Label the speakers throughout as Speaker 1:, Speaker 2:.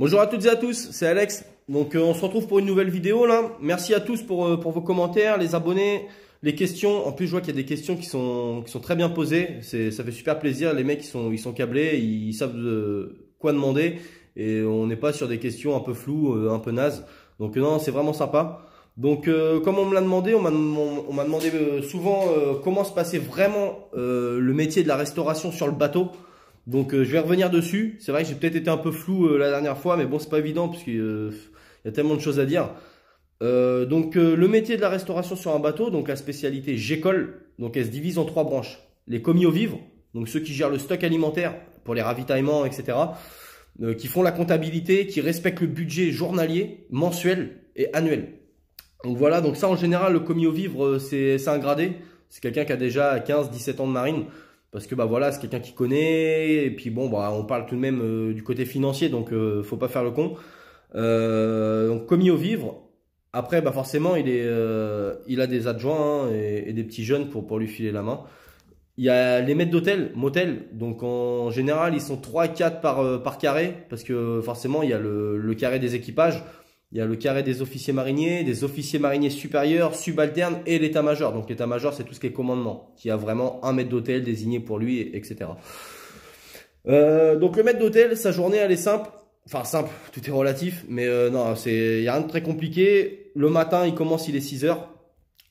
Speaker 1: Bonjour à toutes et à tous, c'est Alex. Donc euh, on se retrouve pour une nouvelle vidéo là. Merci à tous pour, euh, pour vos commentaires, les abonnés, les questions. En plus je vois qu'il y a des questions qui sont, qui sont très bien posées. Ça fait super plaisir, les mecs ils sont, ils sont câblés, ils, savent de quoi demander. Et on n'est pas sur des questions un peu floues, euh, un peu nazes. Donc non, c'est vraiment sympa. Donc, comme on me l'a demandé, on m'a demandé souvent comment se passait vraiment le métier de la restauration sur le bateau. Donc euh, je vais revenir dessus. C'est vrai que j'ai peut-être été un peu flou euh, la dernière fois, mais bon, c'est pas évident parce qu'il euh, y a tellement de choses à dire. donc le métier de la restauration sur un bateau, donc la spécialité GECOL, donc elle se divise en trois branches. Les commis au vivre, donc ceux qui gèrent le stock alimentaire pour les ravitaillements, etc. qui font la comptabilité, qui respectent le budget journalier, mensuel et annuel. Donc voilà, donc ça en général, le commis au vivre, c'est un gradé. C'est quelqu'un qui a déjà 15-17 ans de marine parce que bah voilà, c'est quelqu'un qui connaît, et puis bon, bah, on parle tout de même euh, du côté financier, donc euh, faut pas faire le con. Euh, donc commis au vivre, après bah forcément il, est, il a des adjoints hein, et, des petits jeunes pour, pour lui filer la main. Il y a les maîtres d'hôtel, motel, donc en général ils sont 3-4 par, par carré, parce que forcément il y a le, le carré des équipages, il y a le carré des officiers mariniers, des officiers mariniers supérieurs, subalternes et l'état-major. Donc l'état-major, c'est tout ce qui est commandement, qui a vraiment un maître d'hôtel désigné pour lui, etc. Euh, donc le maître d'hôtel, sa journée, elle est simple. Enfin simple, tout est relatif, mais euh, non, il n'y a rien de très compliqué. Le matin, il commence, il est 6 heures.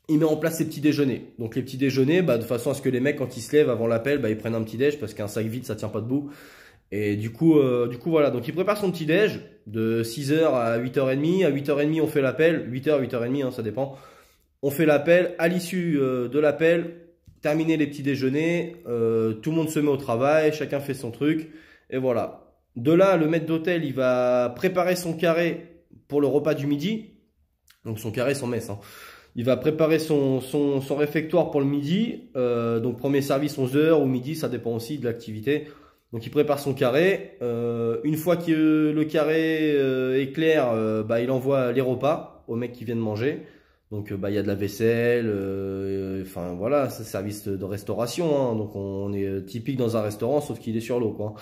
Speaker 1: Il met en place ses petits déjeuners. Donc les petits déjeuners, bah, de façon à ce que les mecs, quand ils se lèvent avant l'appel, bah, ils prennent un petit déj, parce qu'un sac vide, ça tient pas debout. Et du coup, euh, du coup voilà, donc il prépare son petit déj de 6h à 8h30. À 8h30, on fait l'appel. 8h, 8h30, hein, ça dépend. On fait l'appel. À l'issue euh, de l'appel, terminer les petits déjeuners. Euh, tout le monde se met au travail, chacun fait son truc. Et voilà. De là, le maître d'hôtel, il va préparer son carré pour le repas du midi. Donc son carré, son mess. Hein. Il va préparer son, son, son, réfectoire pour le midi. donc premier service 11h ou midi, ça dépend aussi de l'activité. Donc il prépare son carré. Euh, une fois que le carré euh, est clair, euh, bah, il envoie les repas aux mecs qui viennent manger. Donc bah, il y a de la vaisselle, enfin voilà, c'est service de restauration. Hein. donc on est typique dans un restaurant, sauf qu'il est sur l'eau. quoi.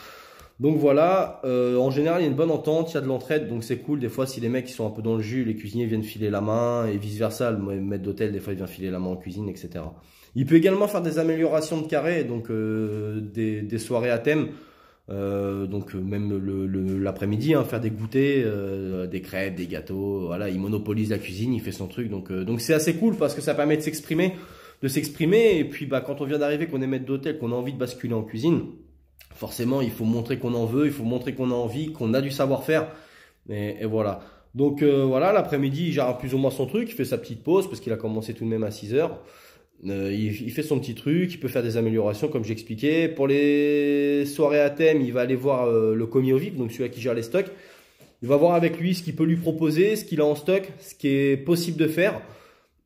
Speaker 1: Donc voilà, en général il y a une bonne entente, il y a de l'entraide, donc c'est cool. Des fois si les mecs qui sont un peu dans le jus, les cuisiniers viennent filer la main et vice versa, le maître d'hôtel des fois il vient filer la main en cuisine, etc. Il peut également faire des améliorations de carré, donc euh, des, soirées à thème. Euh, donc euh, même l'après-midi, hein, faire des goûters, des crêpes, des gâteaux, voilà, il monopolise la cuisine, il fait son truc, donc donc c'est assez cool parce que ça permet de s'exprimer, de s'exprimer, et puis bah quand on vient d'arriver, qu'on est maître d'hôtel, qu'on a envie de basculer en cuisine, forcément il faut montrer qu'on en veut, il faut montrer qu'on a envie, qu'on a du savoir-faire, et, voilà. Donc voilà, l'après-midi, il gère plus ou moins son truc, il fait sa petite pause parce qu'il a commencé tout de même à 6 heures. Euh, il, fait son petit truc, il peut faire des améliorations comme j'expliquais. Pour les soirées à thème, il va aller voir euh, le commis au vif, donc celui qui gère les stocks. Il va voir avec lui ce qu'il peut lui proposer, ce qu'il a en stock, ce qui est possible de faire.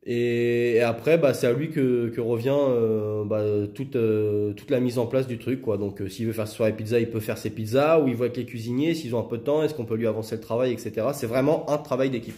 Speaker 1: Et, après, bah, c'est à lui que, revient euh, bah, toute, la mise en place du truc. Quoi. Donc s'il veut faire ses pizza, il peut faire ses pizzas, ou il voit avec les cuisiniers, s'ils ont un peu de temps, est-ce qu'on peut lui avancer le travail, etc. C'est vraiment un travail d'équipe.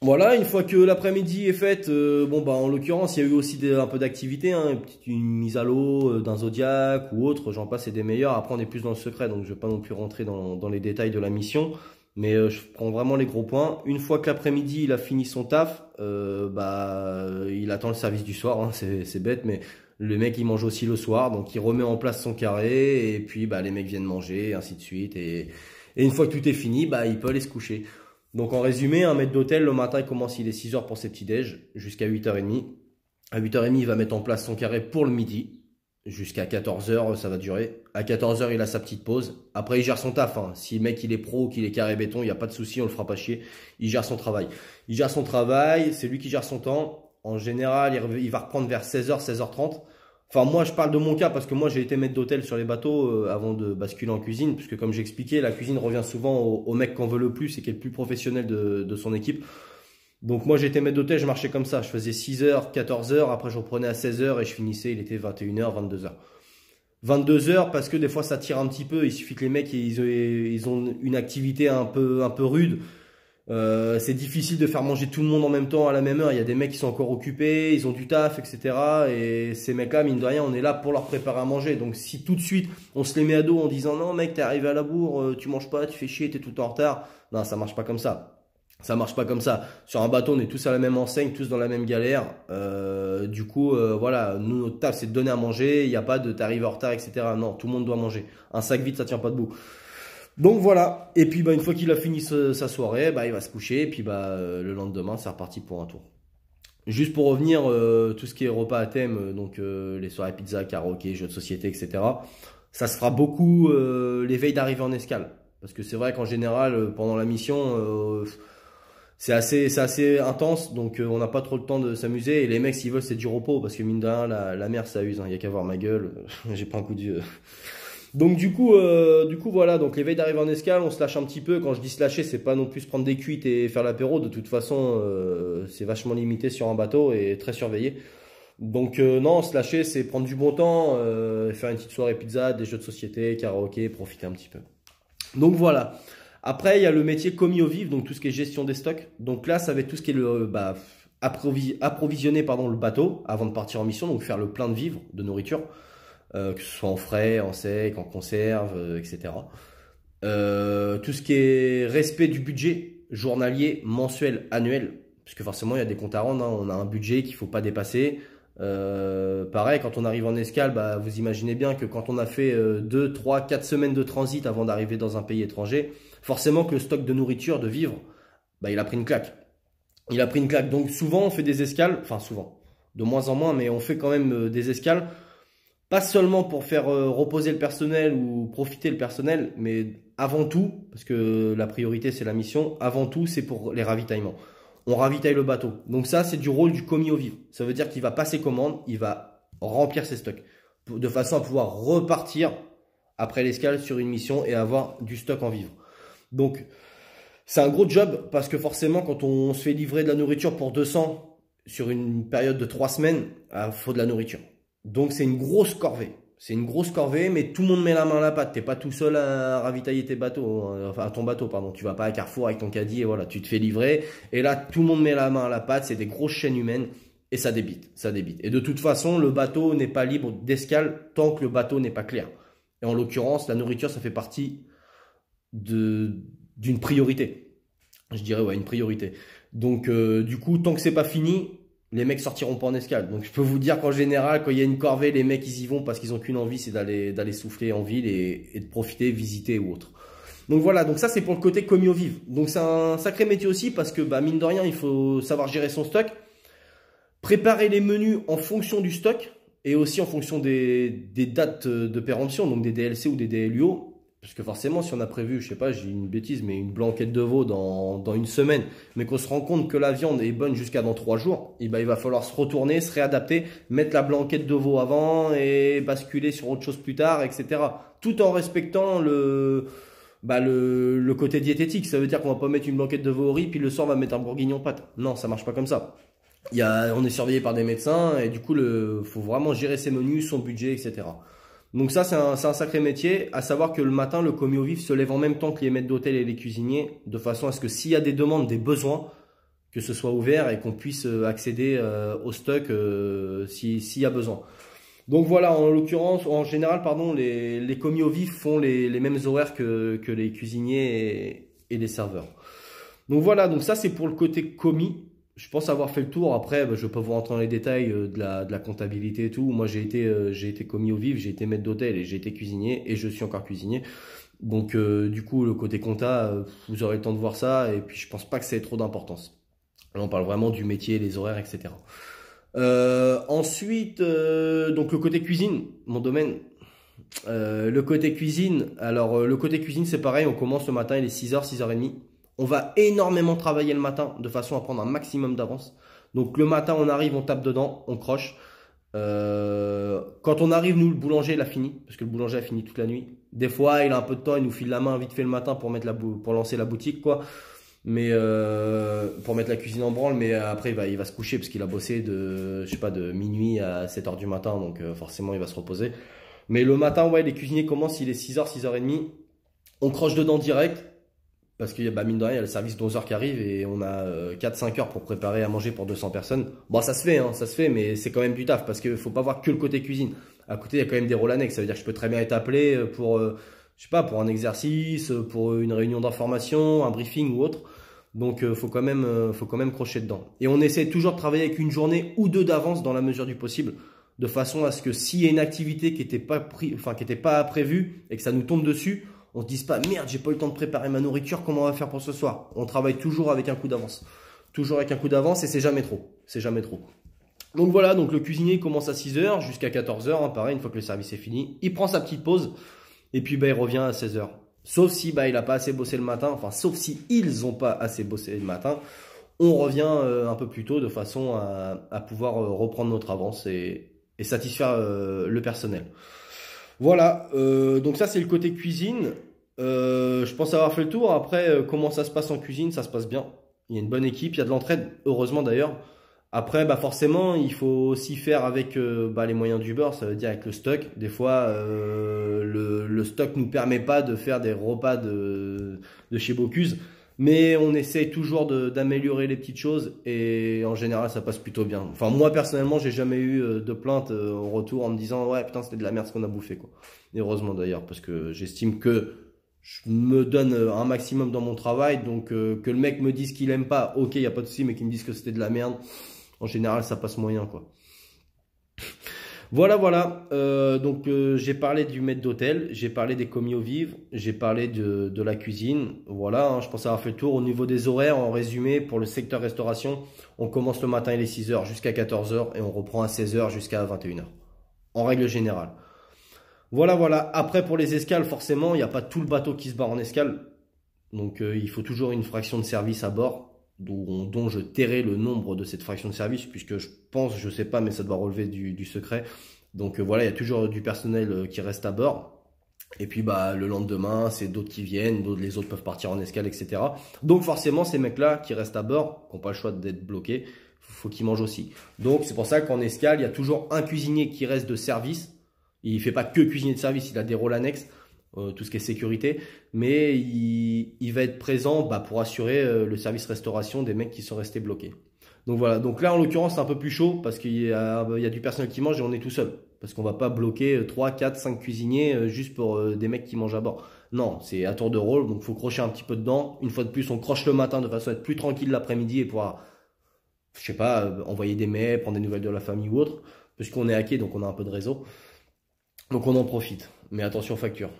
Speaker 1: Voilà, une fois que l'après-midi est faite, euh, bon bah en l'occurrence il y a eu aussi des, un peu d'activité, hein, une, mise à l'eau euh, d'un zodiaque ou autre, j'en passe et des meilleurs. Après on est plus dans le secret, donc je vais pas non plus rentrer dans, dans les détails de la mission, mais euh, je prends vraiment les gros points. Une fois que l'après-midi il a fini son taf, bah il attend le service du soir, hein, c'est bête, mais le mec il mange aussi le soir, donc il remet en place son carré et puis bah les mecs viennent manger, ainsi de suite et et une fois que tout est fini, bah, il peut aller se coucher. Donc en résumé, un maître d'hôtel, le matin, il commence, il est 6h pour ses petits-déj, jusqu'à 8h30. À 8h30, il va mettre en place son carré pour le midi. Jusqu'à 14h, ça va durer. À 14h, il a sa petite pause. Après, il gère son taf. Hein. Si le mec, il est pro qu'il est carré béton, il n'y a pas de souci, on le fera pas chier. Il gère son travail. Il gère son travail, c'est lui qui gère son temps. En général, il va reprendre vers 16h, 16h30. Enfin, moi, je parle de mon cas parce que moi, j'ai été maître d'hôtel sur les bateaux euh, avant de basculer en cuisine, puisque comme j'expliquais, la cuisine revient souvent au, mec qu'on veut le plus et qui est le plus professionnel de, son équipe. Donc moi, j'étais maître d'hôtel, je marchais comme ça. Je faisais 6h, heures, 14h, heures, après je reprenais à 16h et je finissais, il était 21h, heures, 22h. 22h parce que des fois ça tire un petit peu, il suffit que les mecs ils, ils ont une activité un peu, un peu rude euh, c'est difficile de faire manger tout le monde en même temps à la même heure. Il y a des mecs qui sont encore occupés, ils ont du taf, etc. Et ces mecs-là, mine de rien, on est là pour leur préparer à manger. Donc si tout de suite on se les met à dos en disant non mec, t'es arrivé à la bourre, euh, tu manges pas, tu fais chier, t'es tout en retard, non ça marche pas comme ça. Ça marche pas comme ça. Sur un bateau, on est tous à la même enseigne, tous dans la même galère. Euh, du coup, voilà, nous, notre taf, c'est de donner à manger. Il n'y a pas de t'arrives en retard, etc. Non, tout le monde doit manger. Un sac vide, ça tient pas debout. Donc voilà, et puis bah, une fois qu'il a fini sa soirée, bah, il va se coucher, et puis bah, euh, le lendemain, c'est reparti pour un tour. Juste pour revenir, euh, tout ce qui est repas à thème, euh, donc les soirées pizza, karaoké, jeux de société, etc., ça se fera beaucoup euh, les d'arrivée en escale. Parce que c'est vrai qu'en général, pendant la mission, c'est assez, assez intense, donc on n'a pas trop le temps de s'amuser. Et les mecs, s'ils veulent, c'est du repos, parce que mine de rien, la, la mer, ça use. Hein. Il y n'y a qu'à voir ma gueule, j'ai pas un coup de donc du coup, euh, du coup voilà, donc les veilles d'arrivée en escale, on se lâche un petit peu. Quand je dis se lâcher, c'est pas non plus prendre des cuites et faire l'apéro. De toute façon, euh, c'est vachement limité sur un bateau et très surveillé. Donc euh, non, se lâcher, c'est prendre du bon temps, faire une petite soirée pizza, des jeux de société, karaoké, profiter un petit peu. Donc voilà. Après, il y a le métier commis au vif, donc tout ce qui est gestion des stocks. Donc là, ça va être tout ce qui est le bah, approvisionner le bateau avant de partir en mission, donc faire le plein de vivres, de nourriture. Euh, que ce soit en frais, en sec, en conserve, euh, etc. Euh, tout ce qui est respect du budget journalier, mensuel, annuel, parce que forcément il y a des comptes à rendre, hein. on a un budget qu'il faut pas dépasser. pareil, quand on arrive en escale, bah, vous imaginez bien que quand on a fait 2, 3, 4 semaines de transit avant d'arriver dans un pays étranger, forcément que le stock de nourriture, de vivres, bah, il a pris une claque. Il a pris une claque. Donc souvent on fait des escales, enfin souvent, de moins en moins, mais on fait quand même des escales pas seulement pour faire euh, reposer le personnel ou profiter le personnel, mais avant tout, parce que la priorité c'est la mission, avant tout c'est pour les ravitaillements. On ravitaille le bateau. Donc ça c'est du rôle du commis au vivre. Ça veut dire qu'il va passer commande, il va remplir ses stocks, de façon à pouvoir repartir après l'escale sur une mission et avoir du stock en vivre. Donc c'est un gros job parce que forcément quand on se fait livrer de la nourriture pour 200 sur une période de 3 semaines, il ah, faut de la nourriture. Donc c'est une grosse corvée. C'est une grosse corvée, mais tout le monde met la main à la pâte. T'es pas tout seul à ravitailler tes bateaux, hein. enfin ton bateau, pardon. Tu vas pas à Carrefour avec ton caddie et voilà, tu te fais livrer. Et là, tout le monde met la main à la pâte. C'est des grosses chaînes humaines et ça débite, ça débite. Et de toute façon, le bateau n'est pas libre d'escale tant que le bateau n'est pas clair. Et en l'occurrence, la nourriture, ça fait partie d'une priorité. Je dirais ouais, une priorité. Donc euh, du coup, tant que c'est pas fini, les mecs sortiront pas en escale. Donc je peux vous dire qu'en général, quand il y a une corvée, les mecs ils y vont parce qu'ils ont qu'une envie, c'est d'aller d'aller souffler en ville et, de profiter, visiter ou autre. Donc voilà, donc ça c'est pour le côté commis vive Donc c'est un sacré métier aussi parce que bah, mine de rien, il faut savoir gérer son stock, préparer les menus en fonction du stock et aussi en fonction des, des dates de péremption, donc des DLC ou des DLUO. Parce que forcément, si on a prévu, je sais pas, j'ai une bêtise, mais une blanquette de veau dans, une semaine, mais qu'on se rend compte que la viande est bonne jusqu'à dans trois jours, eh ben, il va falloir se retourner, se réadapter, mettre la blanquette de veau avant et basculer sur autre chose plus tard, etc. Tout en respectant le, bah, le, côté diététique. Ça veut dire qu'on va pas mettre une blanquette de veau au riz, puis le soir on va mettre un bourguignon pâte. Non, ça marche pas comme ça. on est surveillé par des médecins et du coup, il faut vraiment gérer ses menus, son budget, etc. Donc ça, c'est un, sacré métier, à savoir que le matin, le commis au vif se lève en même temps que les maîtres d'hôtel et les cuisiniers, de façon à ce que s'il y a des demandes, des besoins, que ce soit ouvert et qu'on puisse euh, accéder euh, au stock euh, s'il y a besoin. Donc voilà, en l'occurrence, en général, pardon, les, les, commis au vif font les, mêmes horaires que, que les cuisiniers et, et, les serveurs. Donc voilà, donc ça c'est pour le côté commis je pense avoir fait le tour. Après, bah, je peux vous rentrer dans les détails euh, de, la, comptabilité et tout. Moi, j'ai été, euh, été commis au vif, j'ai été maître d'hôtel et j'ai été cuisinier et je suis encore cuisinier. Donc, euh, du coup, le côté compta, vous aurez le temps de voir ça. Et puis, je pense pas que c'est trop d'importance. Là, on parle vraiment du métier, les horaires, etc. ensuite, donc le côté cuisine, mon domaine. le côté cuisine, alors le côté cuisine c'est pareil, on commence le matin, il est 6h, 6h30. On va énormément travailler le matin de façon à prendre un maximum d'avance. Donc le matin, on arrive, on tape dedans, on croche. Euh, quand on arrive, nous, le boulanger, il a fini, parce que le boulanger a fini toute la nuit. Des fois, il a un peu de temps, il nous file la main vite fait le matin pour, mettre la pour lancer la boutique, quoi. Mais euh, pour mettre la cuisine en branle, mais après, il va, va se coucher parce qu'il a bossé de, je sais pas, de minuit à 7h du matin, donc euh, forcément, il va se reposer. Mais le matin, ouais, les cuisiniers commencent, il est 6h, 6h30. On croche dedans direct, parce qu'il y a, bah, mine de rien, il y a le service 12 heures qui arrive et on a 4-5 euh, heures pour préparer à manger pour 200 personnes. Bon, ça se fait, hein, ça se fait, mais c'est quand même du taf parce qu'il faut pas voir que le côté cuisine. À côté, il y a quand même des rôles annexes. Ça veut dire que je peux très bien être appelé euh, pour, euh, je sais pas, pour un exercice, pour une réunion d'information, un briefing ou autre. Donc, euh, faut quand même, faut quand même crocher dedans. Et on essaie toujours de travailler avec une journée ou deux d'avance dans la mesure du possible de façon à ce que s'il y a une activité qui n'était pas, enfin, qui était pas prévue et que ça nous tombe dessus, on se dise pas, merde, j'ai pas eu le temps de préparer ma nourriture, comment on va faire pour ce soir On travaille toujours avec un coup d'avance. Toujours avec un coup d'avance et c'est jamais trop. C'est jamais trop. Donc voilà, donc le cuisinier commence à 6h jusqu'à 14h, hein, pareil, une fois que le service est fini, il prend sa petite pause et puis bah, il revient à 16h. Sauf si bah, il n'a pas assez bossé le matin, enfin sauf si ils n'ont pas assez bossé le matin, on revient euh, un peu plus tôt de façon à, pouvoir euh, reprendre notre avance et, satisfaire euh, le personnel. Voilà, euh, donc ça c'est le côté cuisine. Euh, je pense avoir fait le tour. Après, euh, comment ça se passe en cuisine Ça se passe bien. Il y a une bonne équipe, il y a de l'entraide, heureusement d'ailleurs. Après, bah forcément, il faut aussi faire avec bah, les moyens du beurre, ça veut dire avec le stock. Des fois, le, le, stock nous permet pas de faire des repas de, de chez Bocuse. Mais on essaye toujours d'améliorer les petites choses et en général ça passe plutôt bien. Enfin moi personnellement j'ai jamais eu euh, de plainte euh, au retour en me disant ouais putain c'était de la merde ce qu'on a bouffé quoi. heureusement d'ailleurs parce que j'estime que je me donne euh, un maximum dans mon travail donc que le mec me dise qu'il aime pas ok y a pas de souci mais qu'il me dise que c'était de la merde en général ça passe moyen quoi. Voilà, voilà. Euh, donc euh, j'ai parlé du maître d'hôtel, j'ai parlé des commis au vivre, j'ai parlé de, de, la cuisine. Voilà, hein, je pense avoir fait le tour. Au niveau des horaires, en résumé, pour le secteur restauration, on commence le matin, et les 6h jusqu'à 14h et on reprend à 16h jusqu'à 21h. En règle générale. Voilà, voilà. Après, pour les escales, forcément, il n'y a pas tout le bateau qui se barre en escale. Donc, euh, il faut toujours une fraction de service à bord dont, je tairai le nombre de cette fraction de service, puisque je pense, je sais pas, mais ça doit relever du, secret. Donc euh, voilà, il y a toujours du personnel euh, qui reste à bord. Et puis bah le lendemain, c'est d'autres qui viennent, d'autres, les autres peuvent partir en escale, etc. Donc forcément, ces mecs-là qui restent à bord, qui n'ont pas le choix d'être bloqués, faut qu'ils mangent aussi. Donc c'est pour ça qu'en escale, il y a toujours un cuisinier qui reste de service. Il fait pas que cuisiner de service, il a des rôles annexes. Euh, tout ce qui est sécurité, mais il, va être présent bah, pour assurer euh, le service restauration des mecs qui sont restés bloqués. Donc voilà, donc là en l'occurrence c'est un peu plus chaud parce qu'il y, a, du personnel qui mange et on est tout seul. Parce qu'on va pas bloquer 3, 4, 5 cuisiniers euh, juste pour des mecs qui mangent à bord. Non, c'est à tour de rôle, donc faut crocher un petit peu dedans. Une fois de plus, on croche le matin de façon à être plus tranquille l'après-midi et pouvoir, je sais pas, envoyer des mails, prendre des nouvelles de la famille ou autre. Puisqu'on est hacké, donc on a un peu de réseau. Donc on en profite. Mais attention facture.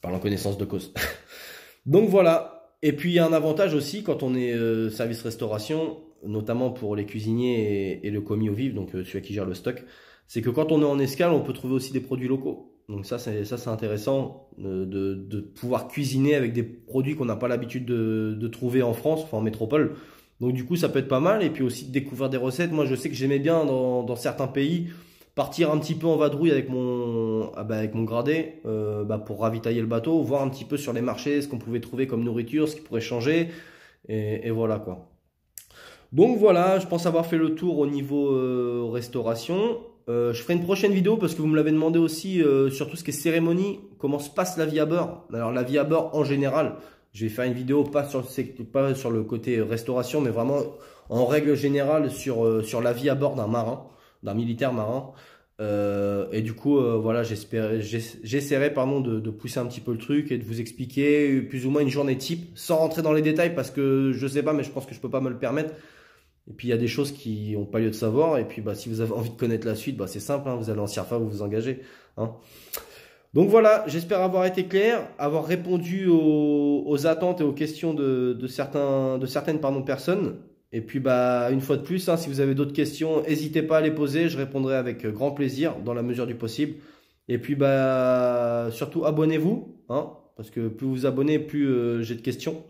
Speaker 1: Parlons connaissance de cause. Donc voilà. Et puis il y a un avantage aussi quand on est euh, service restauration, notamment pour les cuisiniers et, le commis au vif, donc euh, celui qui gère le stock, c'est que quand on est en escale, on peut trouver aussi des produits locaux. Donc ça, c'est ça, c'est intéressant euh, de, pouvoir cuisiner avec des produits qu'on n'a pas l'habitude de, trouver en France, enfin en métropole. Donc du coup, ça peut être pas mal. Et puis aussi découvrir des recettes. Moi, je sais que j'aimais bien dans, dans certains pays partir un petit peu en vadrouille avec mon, ah bah, avec mon gradé euh, bah, pour ravitailler le bateau, voir un petit peu sur les marchés ce qu'on pouvait trouver comme nourriture, ce qui pourrait changer, et, voilà quoi. Donc voilà, je pense avoir fait le tour au niveau euh, restauration. Euh, je ferai une prochaine vidéo parce que vous me l'avez demandé aussi sur tout ce qui est cérémonie, comment se passe la vie à bord. Alors la vie à bord en général, je vais faire une vidéo pas sur, sur le côté restauration, mais vraiment en règle générale sur, sur la vie à bord d'un marin d'un militaire marin. Euh, et du coup, euh, voilà voilà, j'essaierai pardon de, pousser un petit peu le truc et de vous expliquer plus ou moins une journée type, sans rentrer dans les détails parce que je sais pas, mais je pense que je peux pas me le permettre. Et puis il y a des choses qui n'ont pas lieu de savoir. Et puis bah, si vous avez envie de connaître la suite, bah, c'est simple, hein, vous allez en CIRFA, vous vous engagez. Hein. Donc voilà, j'espère avoir été clair, avoir répondu aux, attentes et aux questions de, de, certains, de certaines pardon, personnes. Et puis, bah, une fois de plus, hein, si vous avez d'autres questions, n'hésitez pas à les poser. Je répondrai avec euh, grand plaisir dans la mesure du possible. Et puis, bah, surtout, abonnez-vous. Hein, parce que plus vous vous abonnez, plus euh, j'ai de questions.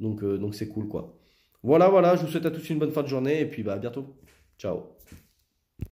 Speaker 1: Donc, euh, donc c'est cool, quoi. Voilà, voilà. Je vous souhaite à tous une bonne fin de journée. Et puis, bah, à bientôt. Ciao.